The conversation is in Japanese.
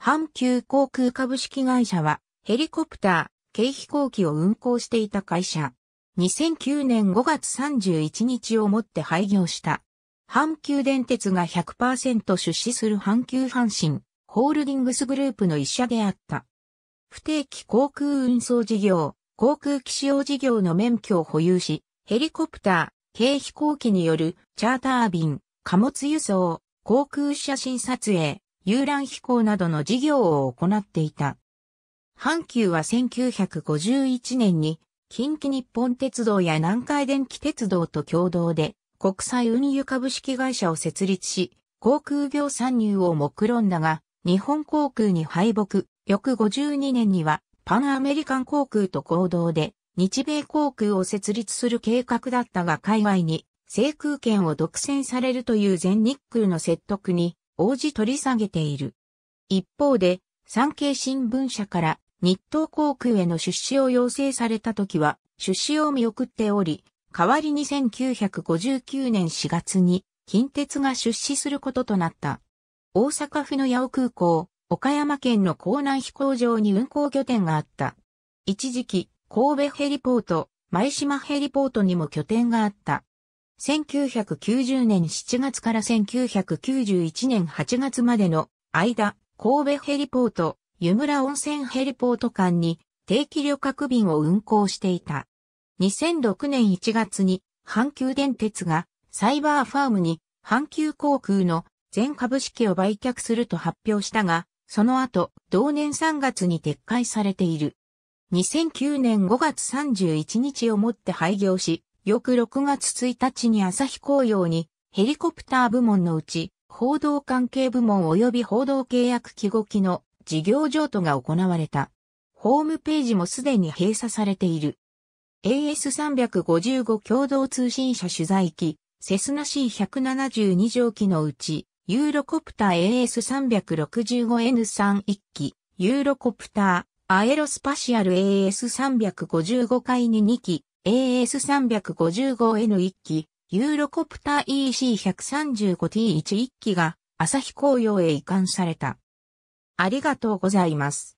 阪急航空株式会社は、ヘリコプター、軽飛行機を運航していた会社。2009年5月31日をもって廃業した。阪急電鉄が100%出資する阪急阪神、ホールディングスグループの一社であった。不定期航空運送事業、航空機使用事業の免許を保有し、ヘリコプター、軽飛行機によるチャーター便、貨物輸送、航空写真撮影、遊覧飛行などの事業を行っていた。阪急は1951年に近畿日本鉄道や南海電気鉄道と共同で国際運輸株式会社を設立し、航空業参入を目論んだが、日本航空に敗北、翌52年にはパンアメリカン航空と共同で日米航空を設立する計画だったが海外に制空権を独占されるという全日空の説得に応じ取り下げている。一方で、産経新聞社から日東航空への出資を要請された時は、出資を見送っており、代わりに1959年4月に近鉄が出資することとなった。大阪府の八尾空港、岡山県の港南飛行場に運航拠点があった。一時期、神戸ヘリポート、舞島ヘリポートにも拠点があった。1990年7月から1991年8月までの間、神戸ヘリポート、湯村温泉ヘリポート間に定期旅客便を運行していた。2006年1月に阪急電鉄がサイバーファームに阪急航空の全株式を売却すると発表したが、その後、同年3月に撤回されている。2009年5月31日をもって廃業し、翌6月1日に朝日公用にヘリコプター部門のうち報道関係部門及び報道契約記号機の事業譲渡が行われた。ホームページもすでに閉鎖されている。AS355 共同通信社取材機、セスナ C172 乗機のうち、ユーロコプター AS365N3 1機、ユーロコプター、アエロスパシアル AS355 回に2機、AS355N1 機、ユーロコプター EC135T11 機が朝日公用へ移管された。ありがとうございます。